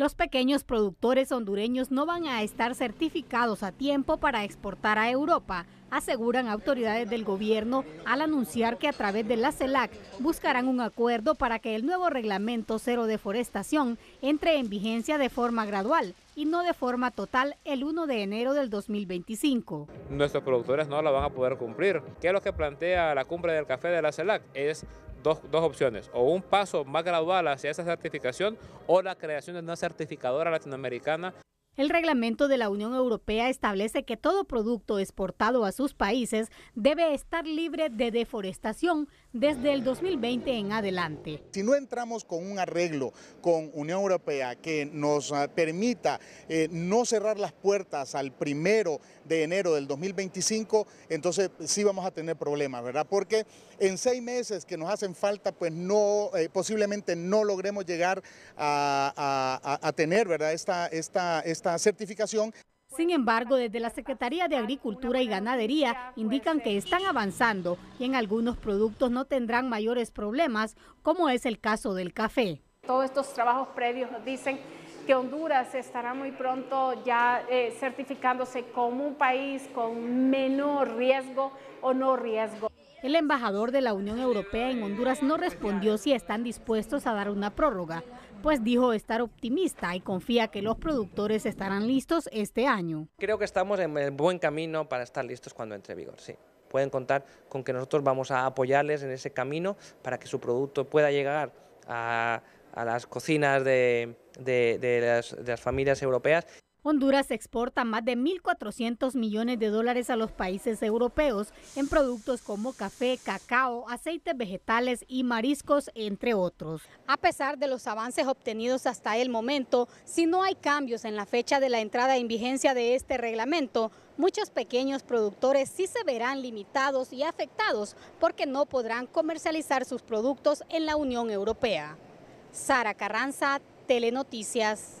Los pequeños productores hondureños no van a estar certificados a tiempo para exportar a Europa, aseguran autoridades del gobierno al anunciar que a través de la CELAC buscarán un acuerdo para que el nuevo reglamento cero deforestación entre en vigencia de forma gradual y no de forma total el 1 de enero del 2025. Nuestros productores no la van a poder cumplir. ¿Qué es lo que plantea la cumbre del café de la CELAC? Es dos, dos, opciones, o un paso más gradual hacia esa certificación o la creación de una certificadora latinoamericana el reglamento de la Unión Europea establece que todo producto exportado a sus países debe estar libre de deforestación desde el 2020 en adelante. Si no entramos con un arreglo con Unión Europea que nos ah, permita eh, no cerrar las puertas al primero de enero del 2025, entonces pues, sí vamos a tener problemas, ¿verdad? Porque en seis meses que nos hacen falta, pues no, eh, posiblemente no logremos llegar a, tener, ¿verdad? esta, esta certificación. Sin embargo, desde la Secretaría de Agricultura y Ganadería indican que están avanzando y en algunos productos no tendrán mayores problemas, como es el caso del café. Todos estos trabajos previos nos dicen que Honduras estará muy pronto ya eh, certificándose como un país con menor riesgo o no riesgo. El embajador de la Unión Europea en Honduras no respondió si están dispuestos a dar una prórroga, pues dijo estar optimista y confía que los productores estarán listos este año. Creo que estamos en el buen camino para estar listos cuando entre vigor, sí. Pueden contar con que nosotros vamos a apoyarles en ese camino para que su producto pueda llegar a, las cocinas de las familias europeas. Honduras exporta más de 1.400 millones de dólares a los países europeos en productos como café, cacao, aceites vegetales y mariscos, entre otros. A pesar de los avances obtenidos hasta el momento, si no hay cambios en la fecha de la entrada en vigencia de este reglamento, muchos pequeños productores sí se verán limitados y afectados porque no podrán comercializar sus productos en la Unión Europea. Sara Carranza, Telenoticias.